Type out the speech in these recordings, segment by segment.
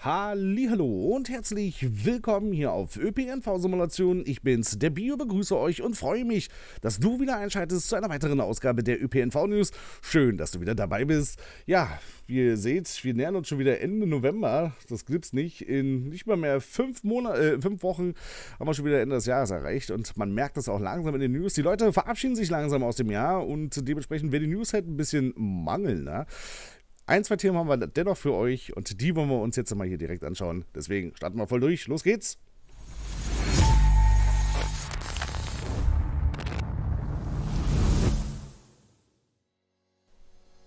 Hallo und herzlich willkommen hier auf ÖPNV Simulation. Ich bin's, der Bio, begrüße euch und freue mich, dass du wieder einschaltest zu einer weiteren Ausgabe der ÖPNV News. Schön, dass du wieder dabei bist. Ja, wie ihr seht, wir nähern uns schon wieder Ende November. Das gibt's nicht. In nicht mal mehr fünf, Monat äh, fünf Wochen haben wir schon wieder Ende des Jahres erreicht. Und man merkt das auch langsam in den News. Die Leute verabschieden sich langsam aus dem Jahr und dementsprechend wäre die News halt ein bisschen mangelnder. Ne? Ein, zwei Themen haben wir dennoch für euch und die wollen wir uns jetzt mal hier direkt anschauen. Deswegen starten wir voll durch. Los geht's!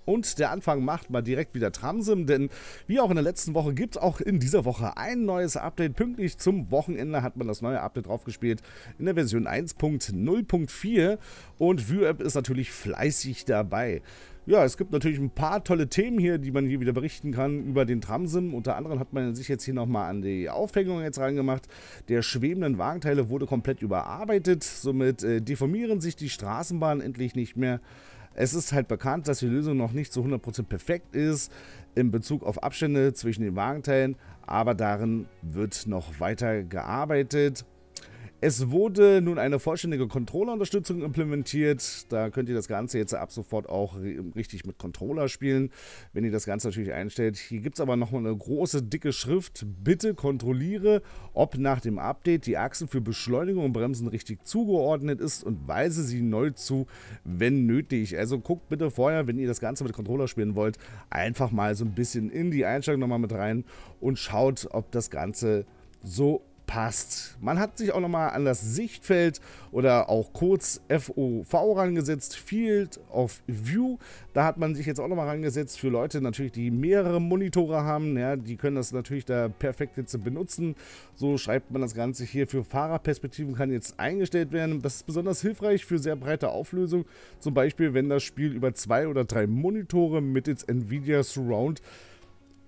Und der Anfang macht mal direkt wieder Tramsim, denn wie auch in der letzten Woche gibt es auch in dieser Woche ein neues Update. Pünktlich zum Wochenende hat man das neue Update draufgespielt in der Version 1.0.4 und VueApp ist natürlich fleißig dabei. Ja, es gibt natürlich ein paar tolle Themen hier, die man hier wieder berichten kann über den Tramsim. Unter anderem hat man sich jetzt hier nochmal an die Aufhängung jetzt reingemacht. Der schwebenden Wagenteile wurde komplett überarbeitet. Somit äh, deformieren sich die Straßenbahnen endlich nicht mehr. Es ist halt bekannt, dass die Lösung noch nicht zu 100% perfekt ist in Bezug auf Abstände zwischen den Wagenteilen, aber darin wird noch weiter gearbeitet es wurde nun eine vollständige Controller-Unterstützung implementiert. Da könnt ihr das Ganze jetzt ab sofort auch richtig mit Controller spielen, wenn ihr das Ganze natürlich einstellt. Hier gibt es aber nochmal eine große, dicke Schrift. Bitte kontrolliere, ob nach dem Update die Achse für Beschleunigung und Bremsen richtig zugeordnet ist und weise sie neu zu, wenn nötig. Also guckt bitte vorher, wenn ihr das Ganze mit Controller spielen wollt, einfach mal so ein bisschen in die Einstellung nochmal mit rein und schaut, ob das Ganze so passt. Man hat sich auch nochmal an das Sichtfeld oder auch kurz FOV rangesetzt, Field of View. Da hat man sich jetzt auch nochmal rangesetzt für Leute natürlich, die mehrere Monitore haben. Ja, die können das natürlich da perfekt jetzt benutzen. So schreibt man das Ganze hier für Fahrerperspektiven kann jetzt eingestellt werden. Das ist besonders hilfreich für sehr breite Auflösung. Zum Beispiel, wenn das Spiel über zwei oder drei Monitore mittels Nvidia Surround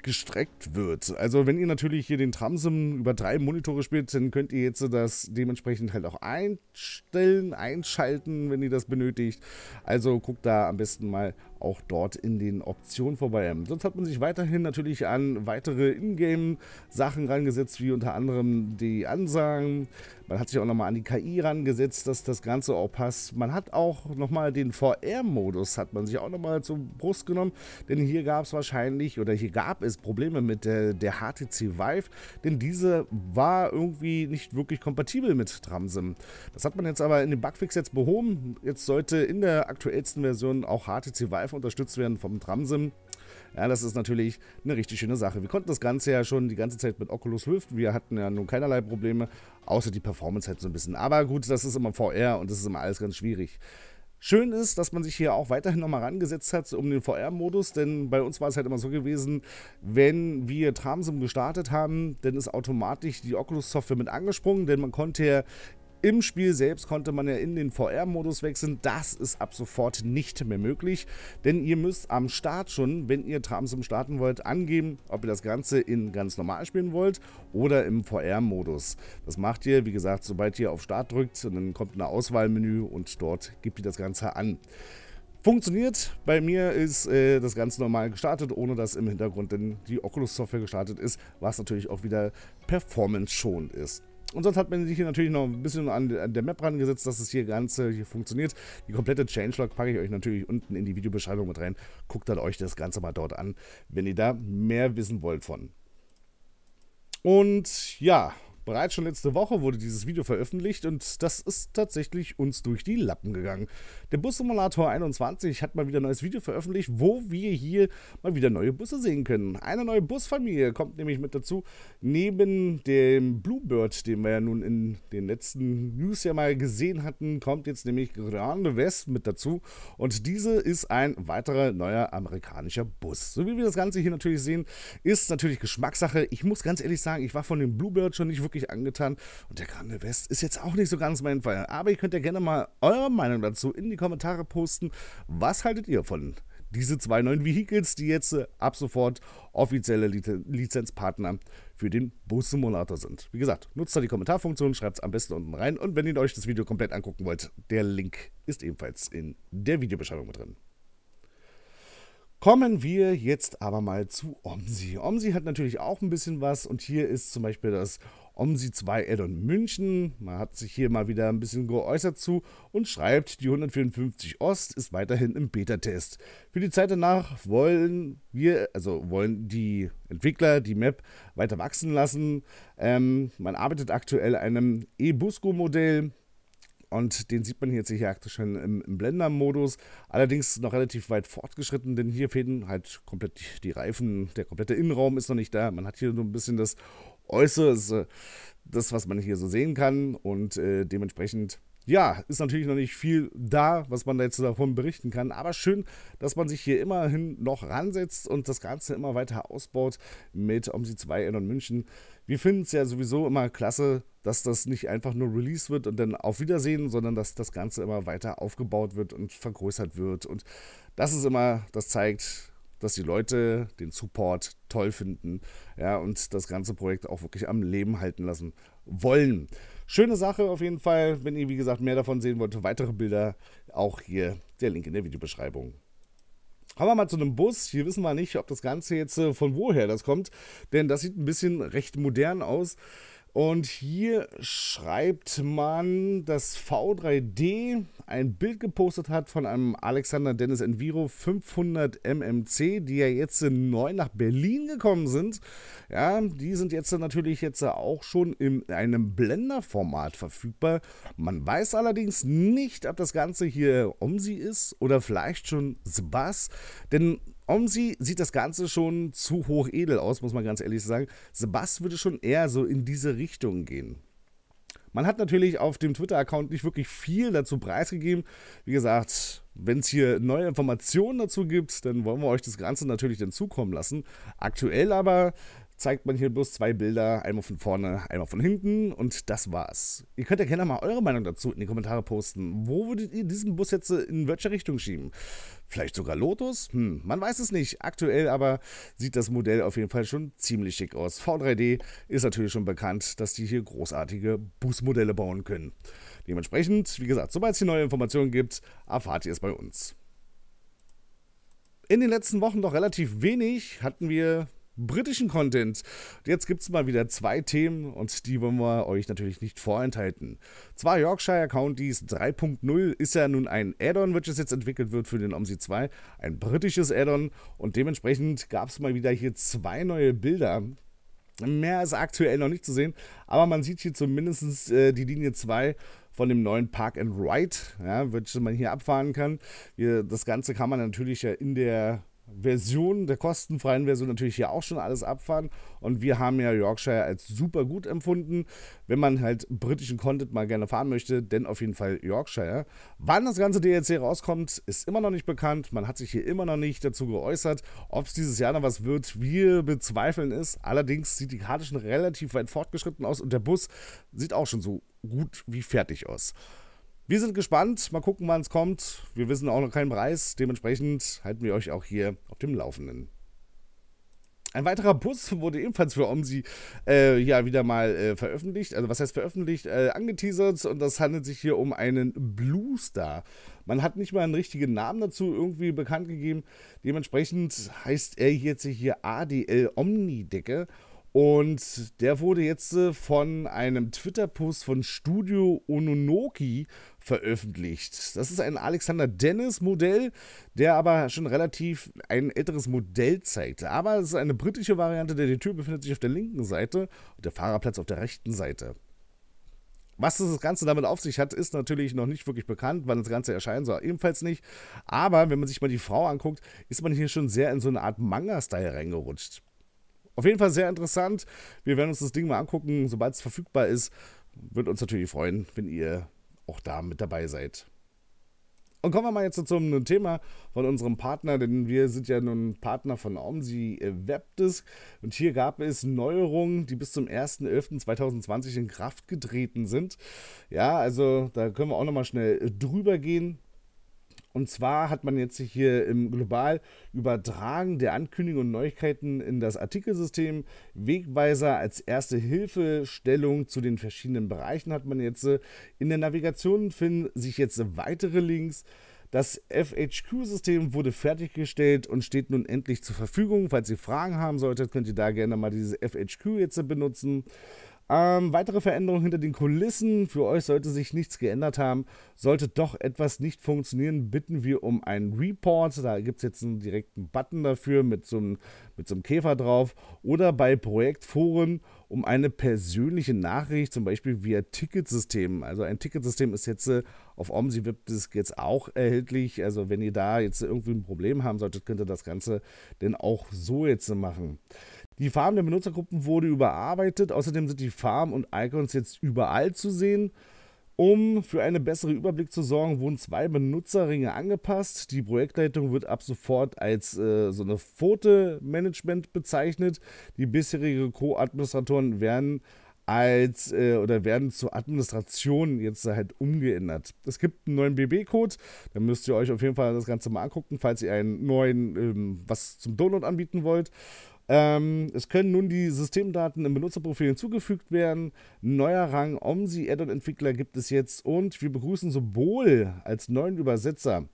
gestreckt wird. Also wenn ihr natürlich hier den Tramsim über drei Monitore spielt, dann könnt ihr jetzt das dementsprechend halt auch einstellen, einschalten, wenn ihr das benötigt. Also guckt da am besten mal auch dort in den Optionen vorbei. Ähm, sonst hat man sich weiterhin natürlich an weitere Ingame-Sachen rangesetzt, wie unter anderem die Ansagen. Man hat sich auch nochmal an die KI rangesetzt, dass das Ganze auch passt. Man hat auch nochmal den VR-Modus, hat man sich auch nochmal zur Brust genommen, denn hier gab es wahrscheinlich oder hier gab es Probleme mit der, der HTC Vive, denn diese war irgendwie nicht wirklich kompatibel mit Tramsim. Das hat man jetzt aber in den Bugfix jetzt behoben. Jetzt sollte in der aktuellsten Version auch HTC Vive unterstützt werden vom Tramsim. Ja, das ist natürlich eine richtig schöne Sache. Wir konnten das Ganze ja schon die ganze Zeit mit Oculus Rift. Wir hatten ja nun keinerlei Probleme, außer die Performance halt so ein bisschen. Aber gut, das ist immer VR und das ist immer alles ganz schwierig. Schön ist, dass man sich hier auch weiterhin nochmal rangesetzt hat um den VR-Modus, denn bei uns war es halt immer so gewesen, wenn wir Tramsim gestartet haben, dann ist automatisch die Oculus-Software mit angesprungen, denn man konnte ja im Spiel selbst konnte man ja in den VR-Modus wechseln. Das ist ab sofort nicht mehr möglich, denn ihr müsst am Start schon, wenn ihr Tramsim starten wollt, angeben, ob ihr das Ganze in ganz normal spielen wollt oder im VR-Modus. Das macht ihr, wie gesagt, sobald ihr auf Start drückt und dann kommt ein Auswahlmenü und dort gebt ihr das Ganze an funktioniert. Bei mir ist äh, das Ganze normal gestartet, ohne dass im Hintergrund denn die Oculus Software gestartet ist, was natürlich auch wieder performance-schonend ist. Und sonst hat man sich hier natürlich noch ein bisschen an, der Map rangesetzt, dass es hier Ganze äh, hier funktioniert. Die komplette Changelog packe ich euch natürlich unten in die Videobeschreibung mit rein. Guckt dann halt euch das Ganze mal dort an, wenn ihr da mehr wissen wollt von. Und ja, Bereits schon letzte Woche wurde dieses Video veröffentlicht und das ist tatsächlich uns durch die Lappen gegangen. Der Bussimulator 21 hat mal wieder ein neues Video veröffentlicht, wo wir hier mal wieder neue Busse sehen können. Eine neue Busfamilie kommt nämlich mit dazu. Neben dem Bluebird, den wir ja nun in den letzten News ja mal gesehen hatten, kommt jetzt nämlich Grande West mit dazu. Und diese ist ein weiterer neuer amerikanischer Bus. So wie wir das Ganze hier natürlich sehen, ist natürlich Geschmackssache. Ich muss ganz ehrlich sagen, ich war von dem Bluebird schon nicht wirklich wirklich angetan. Und der Grande West ist jetzt auch nicht so ganz mein Fall. Aber ihr könnt ja gerne mal eure Meinung dazu in die Kommentare posten. Was haltet ihr von diese zwei neuen Vehicles, die jetzt äh, ab sofort offizielle Lizenzpartner für den Bus-Simulator sind. Wie gesagt, nutzt da die Kommentarfunktion, schreibt es am besten unten rein und wenn ihr euch das Video komplett angucken wollt, der Link ist ebenfalls in der Videobeschreibung mit drin. Kommen wir jetzt aber mal zu Omsi. Omsi hat natürlich auch ein bisschen was und hier ist zum Beispiel das OMSI 2 Addon München. Man hat sich hier mal wieder ein bisschen geäußert zu und schreibt, die 154 Ost ist weiterhin im Beta-Test. Für die Zeit danach wollen wir, also wollen die Entwickler die Map weiter wachsen lassen. Ähm, man arbeitet aktuell einem E-Busco-Modell, und den sieht man jetzt hier aktuell schon im, im Blender-Modus. Allerdings noch relativ weit fortgeschritten, denn hier fehlen halt komplett die, Reifen. Der komplette Innenraum ist noch nicht da. Man hat hier nur ein bisschen das Äußerste, äh, das, was man hier so sehen kann. Und äh, dementsprechend, ja, ist natürlich noch nicht viel da, was man jetzt davon berichten kann. Aber schön, dass man sich hier immerhin noch ransetzt und das Ganze immer weiter ausbaut mit OMSI 2 in München. Wir finden es ja sowieso immer klasse, dass das nicht einfach nur Release wird und dann auf Wiedersehen, sondern dass das Ganze immer weiter aufgebaut wird und vergrößert wird. Und das ist immer, das zeigt, dass die Leute den Support toll finden ja, und das ganze Projekt auch wirklich am Leben halten lassen wollen. Schöne Sache auf jeden Fall. Wenn ihr, wie gesagt, mehr davon sehen wollt, weitere Bilder, auch hier der Link in der Videobeschreibung. Kommen wir mal zu einem Bus. Hier wissen wir nicht, ob das Ganze jetzt äh, von woher das kommt, denn das sieht ein bisschen recht modern aus. Und hier schreibt man, dass V3D ein Bild gepostet hat von einem Alexander Dennis Enviro 500 MMC, die ja jetzt neu nach Berlin gekommen sind. Ja, die sind jetzt natürlich jetzt auch schon in einem Blender-Format verfügbar. Man weiß allerdings nicht, ob das Ganze hier Omsi ist oder vielleicht schon Sbass, denn Omsi sieht das Ganze schon zu hoch edel aus, muss man ganz ehrlich sagen. Sebastian würde schon eher so in diese Richtung gehen. Man hat natürlich auf dem Twitter-Account nicht wirklich viel dazu preisgegeben. Wie gesagt, wenn es hier neue Informationen dazu gibt, dann wollen wir euch das Ganze natürlich dann zukommen lassen. Aktuell aber zeigt man hier bloß zwei Bilder, einmal von vorne, einmal von hinten und das war's. Ihr könnt ja gerne mal eure Meinung dazu in die Kommentare posten. Wo würdet ihr diesen Bus jetzt äh, in welche Richtung schieben? Vielleicht sogar Lotus? Hm, man weiß es nicht. Aktuell aber sieht das Modell auf jeden Fall schon ziemlich schick aus. V3D ist natürlich schon bekannt, dass die hier großartige Busmodelle bauen können. Dementsprechend, wie gesagt, sobald es hier neue Informationen gibt, erfahrt ihr es bei uns. In den letzten Wochen noch relativ wenig hatten wir britischen Content. Jetzt gibt es mal wieder zwei Themen und die wollen wir euch natürlich nicht vorenthalten. Zwar Yorkshire Counties 3.0 ist ja nun ein Add-on, welches jetzt entwickelt wird für den OMSI 2, ein britisches Add-on und dementsprechend gab es mal wieder hier zwei neue Bilder. Mehr ist aktuell noch nicht zu sehen, aber man sieht hier zumindest äh, die Linie 2 von dem neuen Park and Ride, ja, welches man hier abfahren kann. Hier, das Ganze kann man natürlich ja in der Version, der kostenfreien Version natürlich hier auch schon alles abfahren. Und wir haben ja Yorkshire als super gut empfunden, wenn man halt britischen Content mal gerne fahren möchte, denn auf jeden Fall Yorkshire. Wann das ganze DLC rauskommt, ist immer noch nicht bekannt. Man hat sich hier immer noch nicht dazu geäußert, ob es dieses Jahr noch was wird. Wir bezweifeln es. Allerdings sieht die Karte schon relativ weit fortgeschritten aus und der Bus sieht auch schon so gut wie fertig aus. Wir sind gespannt, mal gucken, wann es kommt. Wir wissen auch noch keinen Preis, dementsprechend halten wir euch auch hier auf dem Laufenden. Ein weiterer Bus wurde ebenfalls für OMSI äh, ja wieder mal äh, veröffentlicht. Also was heißt veröffentlicht? Äh, angeteasert und das handelt sich hier um einen Blue Star. Man hat nicht mal einen richtigen Namen dazu irgendwie bekannt gegeben. Dementsprechend heißt er jetzt hier ADL Omnidecke. Und der wurde jetzt äh, von einem Twitter-Post von Studio Ononoki veröffentlicht. Das ist ein Alexander Dennis Modell, der aber schon relativ ein älteres Modell zeigt. Aber es ist eine britische Variante, denn die Tür befindet sich auf der linken Seite und der Fahrerplatz auf der rechten Seite. Was das Ganze damit auf sich hat, ist natürlich noch nicht wirklich bekannt, wann das Ganze erscheinen soll, ebenfalls nicht. Aber wenn man sich mal die Frau anguckt, ist man hier schon sehr in so eine Art Manga-Style reingerutscht. Auf jeden Fall sehr interessant. Wir werden uns das Ding mal angucken, sobald es verfügbar ist. Würde uns natürlich freuen, wenn ihr auch da mit dabei seid. Und kommen wir mal jetzt zum Thema von unserem Partner, denn wir sind ja nun Partner von OMSI Webdisk. Und hier gab es Neuerungen, die bis zum 1.11.2020 in Kraft getreten sind. Ja, also da können wir auch nochmal schnell drüber gehen. Und zwar hat man jetzt hier im global Übertragen der Ankündigungen und Neuigkeiten in das Artikelsystem Wegweiser als erste Hilfestellung zu den verschiedenen Bereichen hat man jetzt. Äh, in der Navigation finden sich jetzt weitere Links. Das FHQ-System wurde fertiggestellt und steht nun endlich zur Verfügung. Falls ihr Fragen haben solltet, könnt ihr da gerne mal dieses FHQ jetzt benutzen. Ähm, weitere Veränderungen hinter den Kulissen. Für euch sollte sich nichts geändert haben. Sollte doch etwas nicht funktionieren, bitten wir um einen Report. Da gibt es jetzt einen direkten Button dafür mit so, einem, mit so einem Käfer drauf. Oder bei Projektforen um eine persönliche Nachricht, zum Beispiel via Ticketsystem. Also ein Ticketsystem ist jetzt äh, auf Omsi Web jetzt auch erhältlich. Also wenn ihr da jetzt irgendwie ein Problem haben solltet, könnt ihr das Ganze denn auch so jetzt machen. Die Farm der Benutzergruppen wurde überarbeitet. Außerdem sind die Farm und Icons jetzt überall zu sehen. Um für einen besseren Überblick zu sorgen, wurden zwei Benutzerringe angepasst. Die Projektleitung wird ab sofort als äh, so eine Pfote-Management bezeichnet. Die bisherigen Co-Administratoren werden als äh, oder werden zur Administration jetzt halt umgeändert. Es gibt einen neuen BB-Code, da müsst ihr euch auf jeden Fall das Ganze mal angucken, falls ihr einen neuen ähm, was zum Download anbieten wollt. Ähm, es können nun die Systemdaten im Benutzerprofil hinzugefügt werden. Neuer Rang OMSI Add-on Entwickler gibt es jetzt und wir begrüßen Symbol als neuen Übersetzer.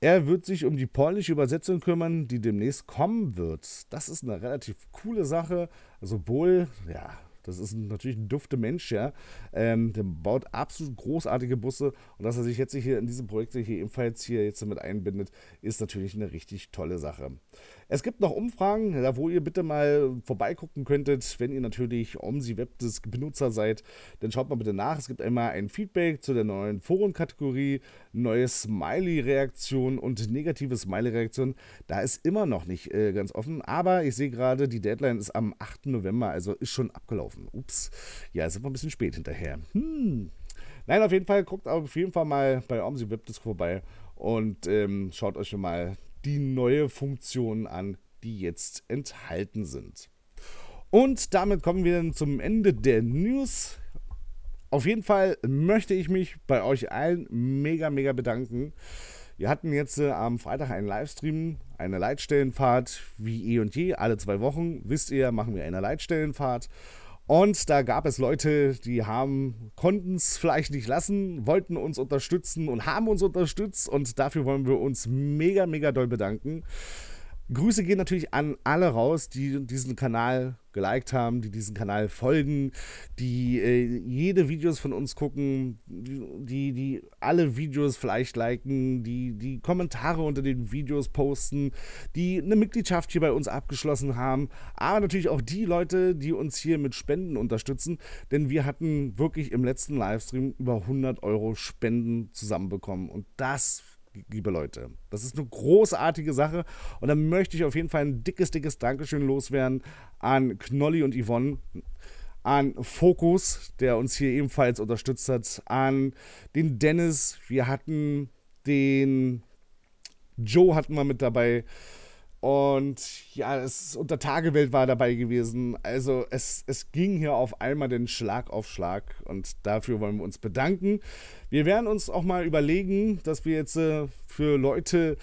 Er wird sich um die polnische Übersetzung kümmern, die demnächst kommen wird. Das ist eine relativ coole Sache. Symbol, also ja, das ist natürlich ein dufte Mensch, ja. Ähm, der baut absolut großartige Busse und dass er sich jetzt hier in diese Projekte hier ebenfalls hier jetzt mit einbindet, ist natürlich eine richtig tolle Sache. Es gibt noch Umfragen, da wo ihr bitte mal vorbeigucken könntet, wenn ihr natürlich Omsi Webdisk Benutzer seid, dann schaut mal bitte nach. Es gibt einmal ein Feedback zu der neuen Forenkategorie, neue Smiley-Reaktion und negative Smiley-Reaktion. Da ist immer noch nicht äh, ganz offen, aber ich sehe gerade, die Deadline ist am 8. November, also ist schon abgelaufen. Ups, ja, ist einfach ein bisschen spät hinterher. Hm. Nein, auf jeden Fall guckt auf jeden Fall mal bei Omsi Webdisk vorbei und ähm, schaut euch mal die neue Funktionen an, die jetzt enthalten sind. Und damit kommen wir dann zum Ende der News. Auf jeden Fall möchte ich mich bei euch allen mega, mega bedanken. Wir hatten jetzt äh, am Freitag einen Livestream, eine Leitstellenfahrt, wie eh und je, alle zwei Wochen. Wisst ihr, machen wir eine Leitstellenfahrt. Und da gab es Leute, die haben, konnten es vielleicht nicht lassen, wollten uns unterstützen und haben uns unterstützt. Und dafür wollen wir uns mega, mega doll bedanken. Grüße gehen natürlich an alle raus, die diesen Kanal geliked haben, die diesen Kanal folgen, die äh, jede Videos von uns gucken, die, die alle Videos vielleicht liken, die die Kommentare unter den Videos posten, die eine Mitgliedschaft hier bei uns abgeschlossen haben, aber natürlich auch die Leute, die uns hier mit Spenden unterstützen, denn wir hatten wirklich im letzten Livestream über 100 Euro Spenden zusammenbekommen und das liebe Leute. Das ist eine großartige Sache. Und da möchte ich auf jeden Fall ein dickes, dickes Dankeschön loswerden an Knolli und Yvonne, an Fokus, der uns hier ebenfalls unterstützt hat, an den Dennis. Wir hatten den Joe hatten wir mit dabei. Und ja, es, ist unter Tagewelt war dabei gewesen. Also es, es ging hier auf einmal den Schlag auf Schlag. Und dafür wollen wir uns bedanken. Wir werden uns auch mal überlegen, dass wir jetzt äh, für Leute,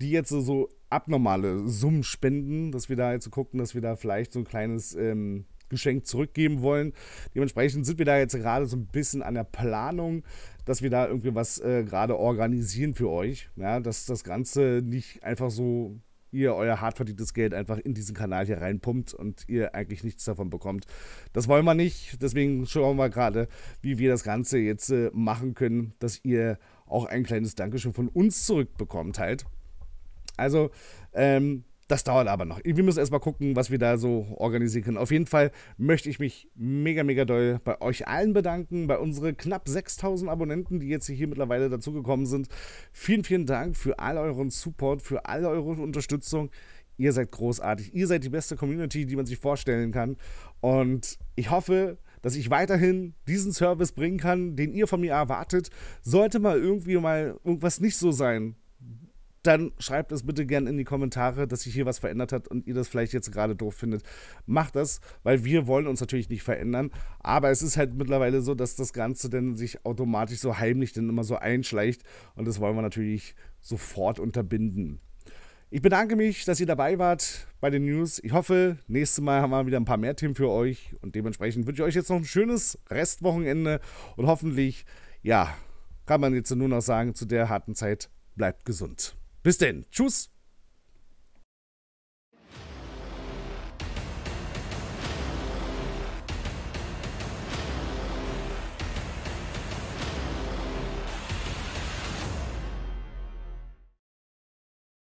die jetzt äh, so abnormale Summen spenden, dass wir da jetzt gucken, dass wir da vielleicht so ein kleines... Ähm, Geschenk zurückgeben wollen. Dementsprechend sind wir da jetzt gerade so ein bisschen an der Planung, dass wir da irgendwie was äh, gerade organisieren für euch. Ja, dass das Ganze nicht einfach so ihr euer hart verdientes Geld einfach in diesen Kanal hier reinpumpt und ihr eigentlich nichts davon bekommt. Das wollen wir nicht, deswegen schauen wir gerade, wie wir das Ganze jetzt äh, machen können, dass ihr auch ein kleines Dankeschön von uns zurückbekommt halt. Also, ähm, das dauert aber noch. Wir müssen erstmal gucken, was wir da so organisieren können. Auf jeden Fall möchte ich mich mega, mega doll bei euch allen bedanken, bei unseren knapp 6000 Abonnenten, die jetzt hier mittlerweile dazugekommen sind. Vielen, vielen Dank für all euren Support, für all eure Unterstützung. Ihr seid großartig. Ihr seid die beste Community, die man sich vorstellen kann. Und ich hoffe, dass ich weiterhin diesen Service bringen kann, den ihr von mir erwartet. Sollte mal irgendwie mal irgendwas nicht so sein, dann schreibt es bitte gerne in die Kommentare, dass sich hier was verändert hat und ihr das vielleicht jetzt gerade doof findet. Macht das, weil wir wollen uns natürlich nicht verändern. Aber es ist halt mittlerweile so, dass das Ganze dann sich automatisch so heimlich dann immer so einschleicht. Und das wollen wir natürlich sofort unterbinden. Ich bedanke mich, dass ihr dabei wart bei den News. Ich hoffe, nächstes Mal haben wir wieder ein paar mehr Themen für euch. Und dementsprechend wünsche ich euch jetzt noch ein schönes Restwochenende. Und hoffentlich, ja, kann man jetzt nur noch sagen, zu der harten Zeit bleibt gesund. Bis denn. Tschüss.